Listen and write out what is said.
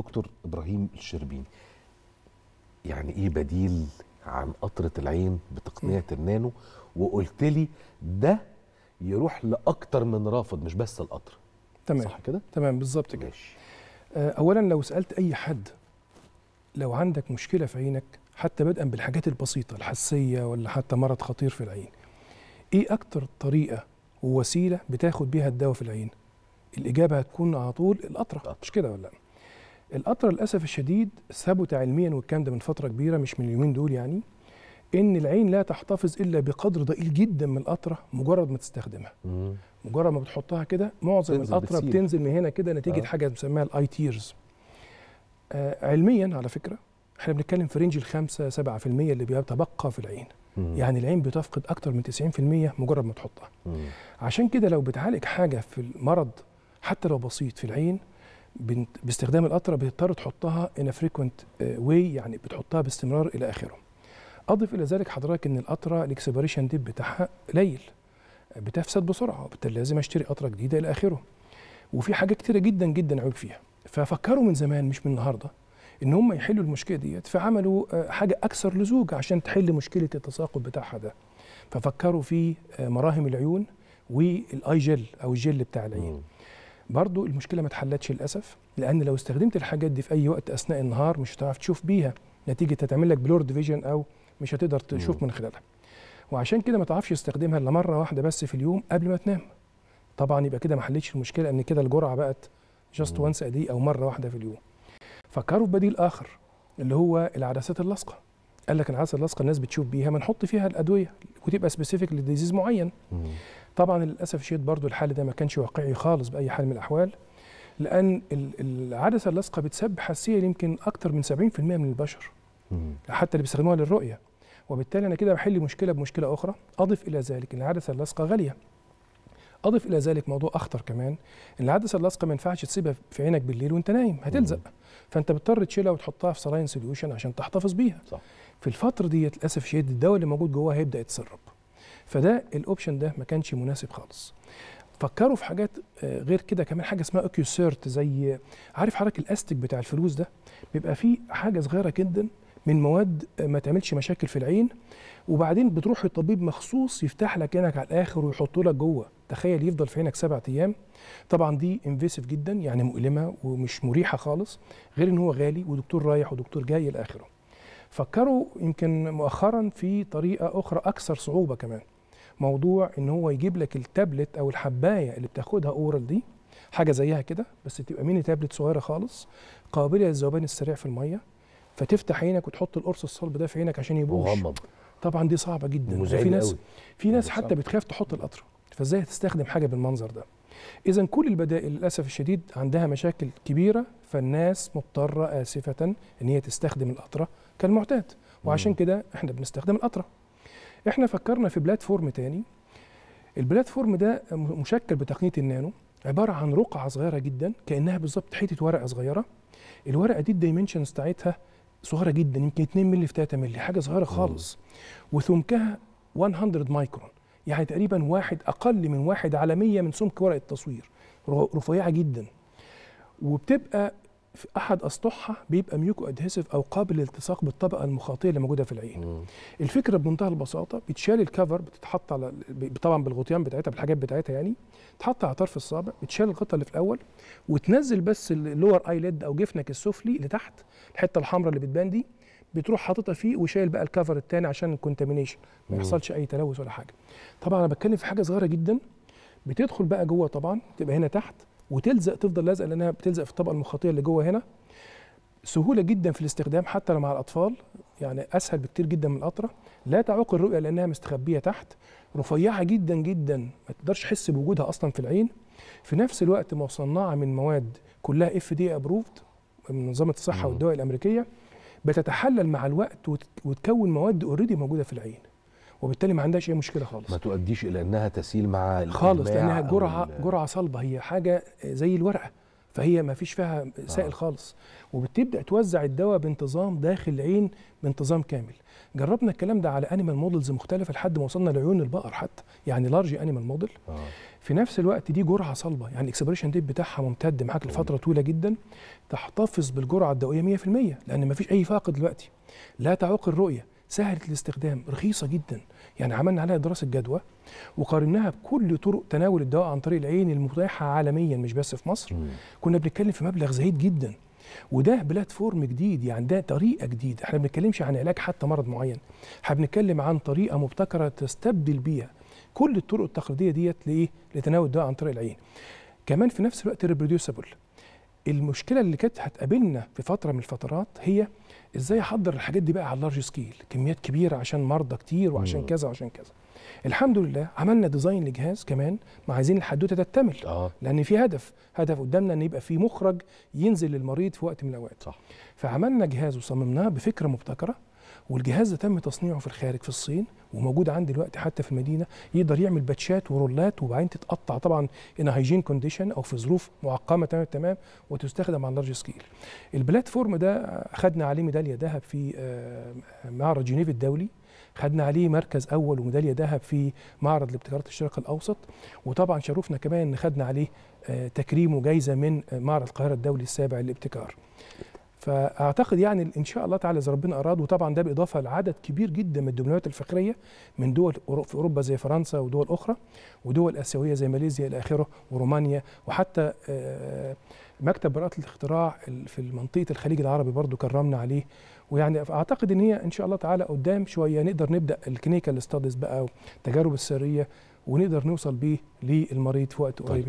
دكتور ابراهيم الشربيني يعني ايه بديل عن قطره العين بتقنيه النانو وقلت لي ده يروح لاكتر من رافض مش بس القطر تمام صح كده تمام بالظبط كده ماشي. آه، اولا لو سالت اي حد لو عندك مشكله في عينك حتى بدءا بالحاجات البسيطه الحسيه ولا حتى مرض خطير في العين ايه اكتر طريقه ووسيله بتاخد بيها الدواء في العين الاجابه هتكون على طول القطره مش كده ولا لا القطر للاسف الشديد ثبت علميا والكلام ده من فتره كبيره مش من اليومين دول يعني ان العين لا تحتفظ الا بقدر ضئيل جدا من القطره مجرد ما تستخدمها مجرد ما بتحطها كده معظم القطره بتنزل من هنا كده نتيجه آه. حاجه بنسميها الاي تيرز آه علميا على فكره احنا بنتكلم في رينج الخمسة 7% اللي بيتبقى في العين مم. يعني العين بتفقد اكتر من 90% مجرد ما تحطها مم. عشان كده لو بتعالج حاجه في المرض حتى لو بسيط في العين باستخدام القطره بيضطر تحطها ان فريكوينت واي يعني بتحطها باستمرار الى اخره اضف الى ذلك حضرتك ان القطره الاكسبريشن ديب بتاعها قليل آه، بتفسد بسرعه وبالتالي لازم اشتري قطره جديده الى اخره وفي حاجات كتيره جدا جدا عيب فيها ففكروا من زمان مش من النهارده ان هم يحلوا المشكله ديت فعملوا آه، حاجه اكثر لزوج عشان تحل مشكله التساقط بتاعها ده ففكروا في آه، مراهم العيون والاي جل او الجل بتاع العين برضو المشكله ما اتحلتش للاسف لان لو استخدمت الحاجات دي في اي وقت اثناء النهار مش هتعرف تشوف بيها نتيجه هتعمل لك بلورد فيجن او مش هتقدر تشوف من خلالها وعشان كده ما تعرفش تستخدمها الا مره واحده بس في اليوم قبل ما تنام طبعا يبقى كده ما حلتش المشكله ان كده الجرعه بقت جاست وانس ادي او مره واحده في اليوم فكروا في بديل اخر اللي هو العدسات اللاصقه قال لك العدسات اللاصقه الناس بتشوف بيها ما نحط فيها الادويه وتبقى سبيسيفيك لديزيز معين طبعا للاسف الشديد برضو الحل ده ما كانش واقعي خالص باي حال من الاحوال لان العدسه اللاصقه بتسبب حساسيه يمكن اكثر من 70% من البشر حتى اللي بيستخدموها للرؤيه وبالتالي انا كده بحل مشكله بمشكله اخرى اضف الى ذلك ان العدسه اللاصقه غاليه اضف الى ذلك موضوع اخطر كمان ان العدسه اللاصقه ما ينفعش تسيبها في عينك بالليل وانت نايم هتلزق فانت بتضطر تشيلها وتحطها في سراين سوليوشن عشان تحتفظ بيها صح. في الفتره ديت للاسف شديد الدواء اللي موجود جواها هيبدا يتسرب فده الاوبشن ده ما كانش مناسب خالص فكروا في حاجات آه، غير كده كمان حاجه اسمها اوكيو سيرت زي عارف حضرتك الاستيك بتاع الفلوس ده بيبقى فيه حاجه صغيره جدا من مواد آه، ما تعملش مشاكل في العين وبعدين بتروح لطبيب مخصوص يفتح لك عينك على الاخر ويحطه لك جوه تخيل يفضل في عينك سبعة ايام طبعا دي انفيسيف جدا يعني مؤلمه ومش مريحه خالص غير ان هو غالي ودكتور رايح ودكتور جاي الى اخره فكروا يمكن مؤخرا في طريقه اخرى اكثر صعوبه كمان موضوع ان هو يجيب لك التابلت او الحبايه اللي بتاخدها اورال دي حاجه زيها كده بس تبقى ميني تابلت صغيره خالص قابله للذوبان السريع في الميه فتفتح عينك وتحط القرص الصلب ده في عينك عشان يبوش مغمض طبعا دي صعبه جدا في ناس قوي. في ناس حتى صعب. بتخاف تحط القطره فازاي هتستخدم حاجه بالمنظر ده اذا كل البدائل للاسف الشديد عندها مشاكل كبيره فالناس مضطره اسفه ان هي تستخدم القطره كالمعتاد وعشان كده احنا بنستخدم القطره احنا فكرنا في بلاتفورم تاني البلاتفورم ده مشكل بتقنيه النانو عباره عن رقعه صغيره جدا كانها بالظبط حته ورقه صغيره الورقه دي الدايمنشنز بتاعتها صغيره جدا يمكن 2 مللي في 3 مللي حاجه صغيره خالص وسمكها 100 مايكرون يعني تقريبا واحد اقل من واحد على 100 من سمك ورقه التصوير رفيعه جدا وبتبقى في احد اسطحها بيبقى ميوكو ادهيسيف او قابل للالتصاق بالطبقه المخاطيه اللي موجوده في العين مم. الفكره بمنتهى البساطه بتشال الكفر بتتحط على طبعا بالغطيان بتاعتها بالحاجات بتاعتها يعني تحط على طرف الصابع بتشال الغطاء اللي في الاول وتنزل بس اللور ايليد او جفنك السفلي لتحت الحته الحمراء اللي بتبان دي بتروح حاططها فيه وشايل بقى الكفر الثاني عشان الكونتامينيشن ما يحصلش اي تلوث ولا حاجه طبعا انا بتكلم في حاجه صغيره جدا بتدخل بقى جوه طبعا تبقى هنا تحت وتلزق تفضل لازقه لانها بتلزق في الطبقه المخاطيه اللي جوه هنا سهوله جدا في الاستخدام حتى مع الاطفال يعني اسهل بكتير جدا من القطره لا تعوق الرؤيه لانها مستخبيه تحت رفيعه جدا جدا ما تقدرش تحس بوجودها اصلا في العين في نفس الوقت مصنعه من مواد كلها اف دي ابروفد من منظمه الصحه والدواء الامريكيه بتتحلل مع الوقت وتكون مواد اوريدي موجوده في العين وبالتالي ما عندهاش اي مشكله خالص ما تؤديش الى انها تسيل مع خالص لانها جرعه جرعه صلبه هي حاجه زي الورقه فهي ما فيش فيها سائل آه. خالص وبتبدا توزع الدواء بانتظام داخل العين بانتظام كامل جربنا الكلام ده على انيمال مودلز مختلفه لحد ما وصلنا لعيون البقر حتى يعني لارج انيمال موديل في نفس الوقت دي جرعه صلبه يعني الاكسبريشن ديت بتاعها ممتد معاك لفتره آه. طويله جدا تحتفظ بالجرعه الدوائيه 100% لان ما فيش اي فاقد دلوقتي لا تعوق الرؤيه سهله الاستخدام رخيصه جدا يعني عملنا عليها دراسه جدوى وقارناها بكل طرق تناول الدواء عن طريق العين المتاحه عالميا مش بس في مصر مم. كنا بنتكلم في مبلغ زهيد جدا وده بلاتفورم جديد يعني ده طريقه جديده احنا ما بنتكلمش عن علاج حتى مرض معين احنا بنتكلم عن طريقه مبتكره تستبدل بيها كل الطرق التقليديه ديت لايه لتناول الدواء عن طريق العين كمان في نفس الوقت ريبروديوسبل المشكله اللي كانت هتقابلنا في فتره من الفترات هي ازاي احضر الحاجات دي بقى على اللارج سكيل كميات كبيره عشان مرضى كتير وعشان كذا وعشان كذا الحمد لله عملنا ديزاين لجهاز كمان ما عايزين الحدوته تكتمل آه. لان في هدف هدف قدامنا ان يبقى في مخرج ينزل للمريض في وقت من الاوقات صح. فعملنا جهاز وصممناه بفكره مبتكره والجهاز ده تم تصنيعه في الخارج في الصين وموجود عندي دلوقتي حتى في المدينه يقدر يعمل باتشات ورولات وبعدين تتقطع طبعا ان هايجين كونديشن او في ظروف معقمه تمام التمام وتستخدم على لارج سكيل البلاتفورم ده خدنا عليه ميداليه ذهب في آه، معرض جنيف الدولي خدنا عليه مركز اول وميداليه ذهب في معرض لابتكارات الشرق الاوسط وطبعا شرفنا كمان ان خدنا عليه آه، تكريم وجايزه من آه، معرض القاهره الدولي السابع للابتكار فاعتقد يعني ان شاء الله تعالى اذا ربنا اراد وطبعا ده باضافه لعدد كبير جدا من الدبلوماسيات الفخريه من دول في اوروبا زي فرنسا ودول اخرى ودول اسيويه زي ماليزيا الى اخره ورومانيا وحتى آه، مكتب براءه الاختراع في منطقه الخليج العربي برضو كرمنا عليه ويعني اعتقد ان هي ان شاء الله تعالى قدام شويه نقدر نبدا الكلينيكال ستاديز بقى والتجارب السريه ونقدر نوصل بيه للمريض في وقت قريب